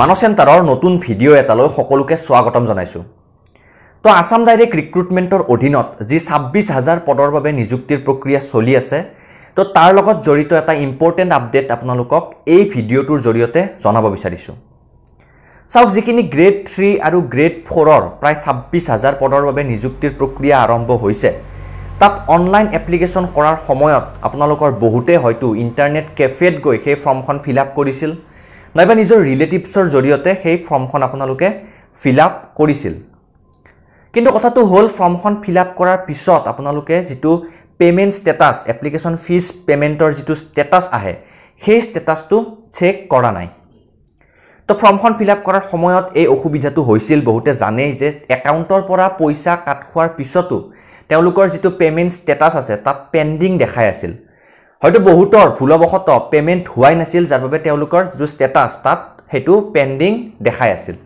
মানস চেণ্টাৰৰ নতুন ভিডিঅ' এটালৈ সকলোকে স্বাগতম জনাইছোঁ তো আছাম ডাইৰেক্ট ৰিক্ৰুটমেণ্টৰ অধীনত যি ছাব্বিছ হাজাৰ পদৰ বাবে নিযুক্তিৰ প্ৰক্ৰিয়া চলি আছে তো তাৰ লগত জড়িত এটা ইম্পৰ্টেণ্ট আপডেট আপোনালোকক এই ভিডিঅ'টোৰ জৰিয়তে জনাব বিচাৰিছোঁ চাওক যিখিনি গ্ৰেড থ্ৰী আৰু গ্ৰেড ফ'ৰৰ প্ৰায় ছাব্বিছ হাজাৰ পদৰ বাবে নিযুক্তিৰ প্ৰক্ৰিয়া আৰম্ভ হৈছে তাত অনলাইন এপ্লিকেশ্যন কৰাৰ সময়ত আপোনালোকৰ বহুতে হয়তো ইণ্টাৰনেট কেফেত গৈ সেই ফৰ্মখন ফিল আপ কৰিছিল নাইবা নিজৰ ৰিলেটিভছৰ জৰিয়তে সেই ফৰ্মখন আপোনালোকে ফিল আপ কৰিছিল কিন্তু কথাটো হ'ল ফৰ্মখন ফিল আপ কৰাৰ পিছত আপোনালোকে যিটো পে'মেণ্ট ষ্টেটাছ এপ্লিকেশ্যন ফিজ পে'মেণ্টৰ যিটো ষ্টেটাছ আহে সেই ষ্টেটাছটো চেক কৰা নাই তো ফৰ্মখন ফিল আপ কৰাৰ সময়ত এই অসুবিধাটো হৈছিল বহুতে জানেই যে একাউণ্টৰ পৰা পইচা কাট খোৱাৰ পিছতো তেওঁলোকৰ যিটো পে'মেণ্ট ষ্টেটাছ আছে তাত পেণ্ডিং দেখাই আছিল হয়তো বহুতৰ ভুলবশতঃ পে'মেণ্ট হোৱাই নাছিল যাৰ বাবে তেওঁলোকৰ যিটো ষ্টেটাছ তাত সেইটো পেণ্ডিং দেখাই আছিল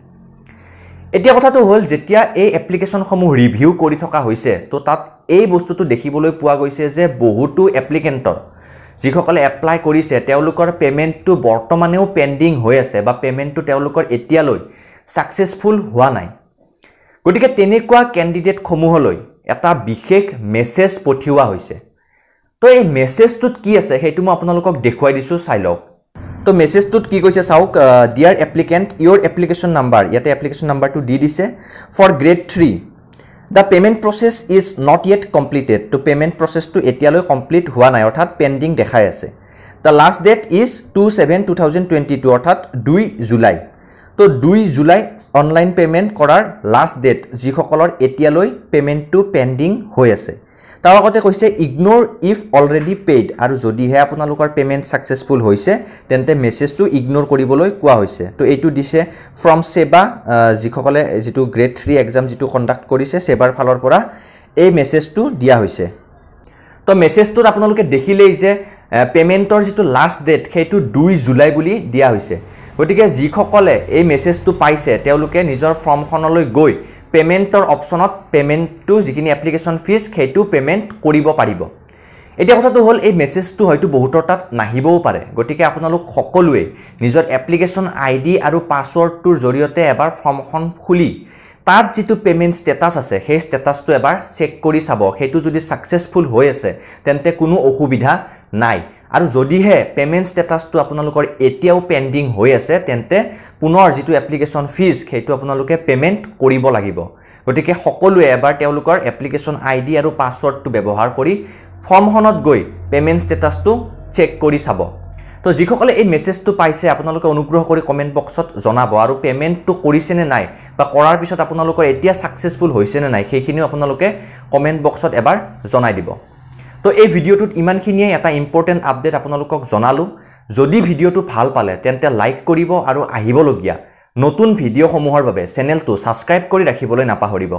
এতিয়া কথাটো হ'ল যেতিয়া এই এপ্লিকেশ্যনসমূহ ৰিভিউ কৰি থকা হৈছে তো তাত এই বস্তুটো দেখিবলৈ পোৱা গৈছে যে বহুতো এপ্লিকেণ্টৰ যিসকলে এপ্লাই কৰিছে তেওঁলোকৰ পে'মেণ্টটো বৰ্তমানেও পেণ্ডিং হৈ আছে বা পে'মেণ্টটো তেওঁলোকৰ এতিয়ালৈ ছাকচেছফুল হোৱা নাই গতিকে তেনেকুৱা কেণ্ডিডেটসমূহলৈ এটা বিশেষ মেছেজ পঠিওৱা হৈছে তো এই মেছেজটোত কি আছে সেইটো মই আপোনালোকক দেখুৱাই দিছোঁ চাই লওক তো মেছেজটোত কি কৈছে চাওক dear applicant your application number ইয়াতে এপ্লিকেশ্যন নাম্বাৰটো দি দিছে for grade three the payment process is not yet completed তো পে'মেণ্ট প্ৰচেছটো এতিয়ালৈ কমপ্লিট হোৱা নাই অৰ্থাৎ পেণ্ডিং দেখাই আছে the last date is two seven two thousand twenty two অৰ্থাৎ দুই জুলাই তো দুই জুলাই অনলাইন পে'মেণ্ট কৰাৰ লাষ্ট ডেট যিসকলৰ এতিয়ালৈ পে'মেণ্টটো পেণ্ডিং হৈ আছে তাৰ লগতে কৈছে ইগন'ৰ ইফ অলৰেডি পেইড আৰু যদিহে আপোনালোকৰ পে'মেণ্ট ছাকচেছফুল হৈছে তেন্তে মেছেজটো ইগন'ৰ কৰিবলৈ কোৱা হৈছে তো এইটো দিছে ফ্ৰম ছেবা যিসকলে যিটো গ্ৰেড থ্ৰী এক্সাম যিটো কণ্ডাক্ট কৰিছে ছেবাৰ ফালৰ পৰা এই মেছেজটো দিয়া হৈছে তো মেছেজটোত আপোনালোকে দেখিলেই যে পে'মেণ্টৰ যিটো লাষ্ট ডেট সেইটো দুই জুলাই বুলি দিয়া হৈছে গতিকে যিসকলে এই মেছেজটো পাইছে তেওঁলোকে নিজৰ ফৰ্মখনলৈ গৈ পেমেণ্টৰ অপশ্যনত পে'মেণ্টটো যিখিনি এপ্লিকেশ্যন ফিজ সেইটো পে'মেণ্ট কৰিব পাৰিব এতিয়া কথাটো হ'ল এই মেছেজটো হয়তো বহুতৰ তাত নাহিবও পাৰে গতিকে আপোনালোক সকলোৱে নিজৰ এপ্লিকেশ্যন আই ডি আৰু পাছৱৰ্ডটোৰ জৰিয়তে এবাৰ ফৰ্মখন খুলি তাত যিটো পে'মেণ্ট ষ্টেটাছ আছে সেই ষ্টেটাছটো এবাৰ চেক কৰি চাব সেইটো যদি ছাকচেছফুল হৈ আছে তেন্তে কোনো অসুবিধা নাই আৰু যদিহে পে'মেণ্ট ষ্টেটাছটো আপোনালোকৰ এতিয়াও পেণ্ডিং হৈ আছে তেন্তে পুনৰ যিটো এপ্লিকেশ্যন ফিজ সেইটো আপোনালোকে পে'মেণ্ট কৰিব লাগিব গতিকে সকলোৱে এবাৰ তেওঁলোকৰ এপ্লিকেশ্যন আই ডি আৰু পাছৱৰ্ডটো ব্যৱহাৰ কৰি ফৰ্মখনত গৈ পে'মেণ্ট ষ্টেটাছটো চেক কৰি চাব তো যিসকলে এই মেছেজটো পাইছে আপোনালোকে অনুগ্ৰহ কৰি কমেণ্ট বক্সত জনাব আৰু পে'মেণ্টটো কৰিছেনে নাই বা কৰাৰ পিছত আপোনালোকৰ এতিয়া ছাকচেছফুল হৈছেনে নাই সেইখিনিও আপোনালোকে কমেণ্ট বক্সত এবাৰ জনাই দিব তো এই ভিডিঅ'টোত ইমানখিনিয়ে এটা ইম্পৰ্টেণ্ট আপডেট আপোনালোকক জনালোঁ যদি ভিডিঅ'টো ভাল পালে তেন্তে লাইক কৰিব আৰু আহিবলগীয়া নতুন ভিডিঅ'সমূহৰ বাবে চেনেলটো ছাবস্ক্ৰাইব কৰি ৰাখিবলৈ নাপাহৰিব